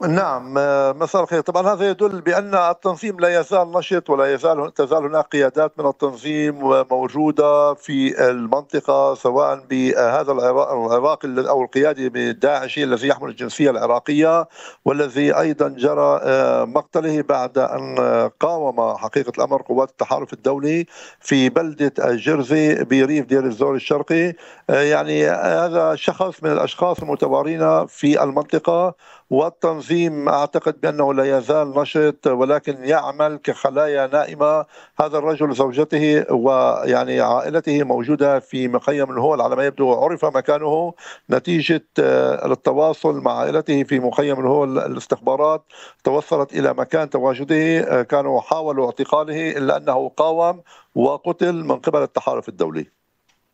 نعم آه، مساء الخير طبعا هذا يدل بان التنظيم لا يزال نشط ولا يزال تزال هناك قيادات من التنظيم موجوده في المنطقه سواء بهذا العراقي او القيادي الداعشي الذي يحمل الجنسيه العراقيه والذي ايضا جرى آه، مقتله بعد ان قاوم حقيقه الامر قوات التحالف الدولي في بلده الجرزي بريف دير الزور الشرقي آه، يعني هذا شخص من الاشخاص المتوارين في المنطقه والتنظيم اعتقد بانه لا يزال نشط ولكن يعمل كخلايا نائمه هذا الرجل زوجته ويعني عائلته موجوده في مخيم الهول على ما يبدو عرف مكانه نتيجه آه، التواصل مع عائلته في مخيم الهول الاستخبارات توصلت الى مكان تواجده آه، كانوا حاولوا اعتقاله الا انه قاوم وقتل من قبل التحالف الدولي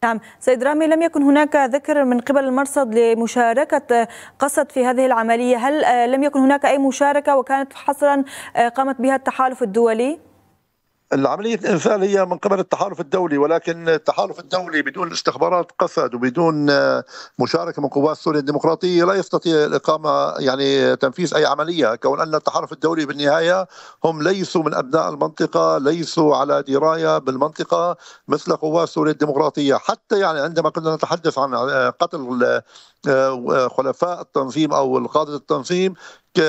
نعم سيد رامي لم يكن هناك ذكر من قبل المرصد لمشاركة قسد في هذه العملية هل آه، لم يكن هناك أي مشاركة وكانت حصرا آه، قامت بها التحالف الدولي؟ العملية الإنفال هي من قبل التحالف الدولي ولكن التحالف الدولي بدون استخبارات قسد وبدون آه، مشاركة من قوات سوريا الديمقراطية لا يستطيع الإقامة يعني تنفيذ أي عملية كون أن التحالف الدولي بالنهاية هم ليسوا من أبناء المنطقة ليسوا على دراية بالمنطقة مثل قوات سوريا الديمقراطية حتى يعني عندما كنا نتحدث عن آه، قتل آه، خلفاء التنظيم او القاده التنظيم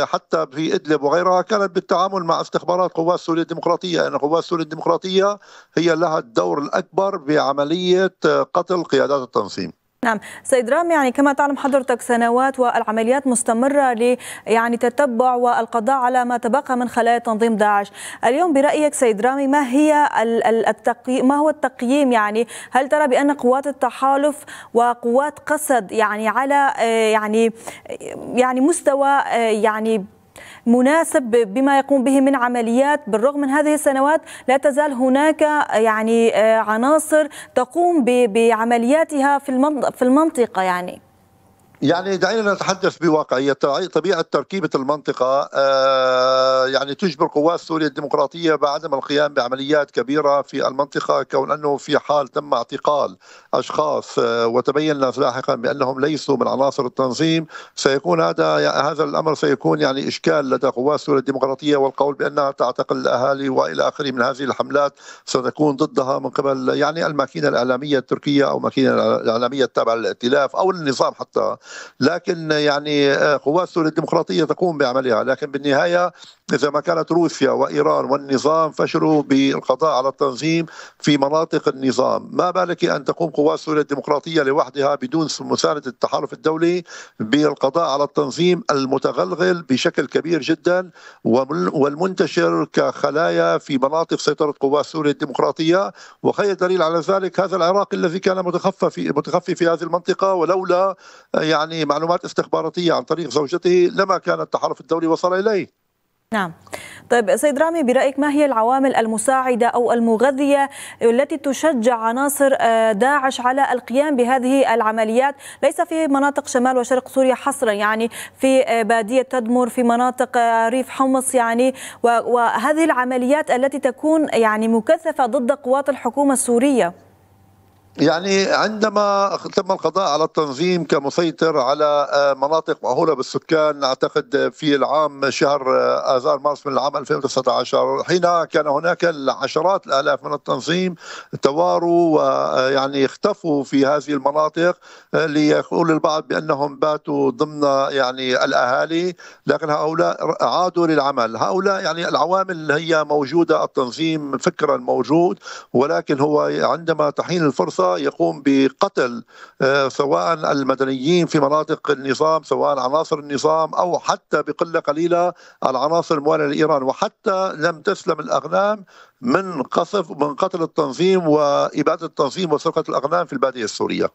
حتى في ادلب وغيرها كانت بالتعامل مع استخبارات قوات سوريا الديمقراطيه لان يعني قوات سوريا الديمقراطيه هي لها الدور الاكبر بعمليه قتل قيادات التنظيم نعم سيد رام يعني كما تعلم حضرتك سنوات والعمليات مستمرة ل يعني تتبع والقضاء على ما تبقى من خلايا تنظيم داعش اليوم برأيك سيد رامي ما هي التقييم ما هو التقييم يعني هل ترى بأن قوات التحالف وقوات قسد يعني على آه، يعني آه، يعني مستوى آه، يعني مناسب بما يقوم به من عمليات بالرغم من هذه السنوات لا تزال هناك يعني آه، عناصر تقوم بعملياتها في المنطقه يعني يعني دعينا نتحدث بواقعية طبيعة تركيبة المنطقة آه، يعني تجبر قوات سوريا الديمقراطية بعدم القيام بعمليات كبيرة في المنطقة كون أنه في حال تم اعتقال أشخاص آه، وتبين لاحقا بأنهم ليسوا من عناصر التنظيم سيكون هذا هذا الأمر سيكون يعني إشكال لدى قوات سوريا الديمقراطية والقول بأنها تعتقل الأهالي وإلى آخره من هذه الحملات ستكون ضدها من قبل يعني الماكينة الإعلامية التركية أو الماكينة الإعلامية التابعة للائتلاف أو النظام حتى لكن يعني آه، قوات سوريا الديمقراطيه تقوم بعملها لكن بالنهايه إذا ما كانت روسيا وإيران والنظام فشلوا بالقضاء على التنظيم في مناطق النظام ما بالك أن تقوم قوات سوريا الديمقراطية لوحدها بدون مساندة التحالف الدولي بالقضاء على التنظيم المتغلغل بشكل كبير جدا والمنتشر كخلايا في مناطق سيطرة قوات سوريا الديمقراطية وخير دليل على ذلك هذا العراق الذي كان متخفي في متخفي في هذه المنطقة ولولا يعني معلومات استخباراتية عن طريق زوجته لما كان التحالف الدولي وصل إليه نعم طيب سيد رامي برأيك ما هي العوامل المساعدة أو المغذية التي تشجع عناصر آه، داعش على القيام بهذه العمليات ليس في مناطق شمال وشرق سوريا حصرا يعني في آه، بادية تدمر في مناطق آه، ريف حمص يعني وهذه العمليات التي تكون يعني مكثفة ضد قوات الحكومة السورية يعني عندما تم القضاء على التنظيم كمسيطر على آه، مناطق مأهولة بالسكان أعتقد في العام شهر آه، آذار مارس من العام 2019 حين كان هناك العشرات الآلاف من التنظيم تواروا ويعني اختفوا في هذه المناطق آه، ليقول البعض بأنهم باتوا ضمن يعني الأهالي لكن هؤلاء عادوا للعمل هؤلاء يعني العوامل هي موجودة التنظيم فكرا موجود ولكن هو عندما تحين الفرصة يقوم بقتل آه، سواء المدنيين في مناطق النظام سواء عناصر النظام أو حتى بقلة قليلة العناصر الموالية لإيران وحتى لم تسلم الأغنام من قصف من قتل التنظيم وإبادة التنظيم وسرقة الأغنام في البادية السورية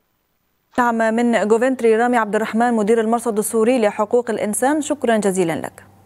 نعم من جوفنتري رامي عبد الرحمن مدير المرصد السوري لحقوق الإنسان شكرا جزيلا لك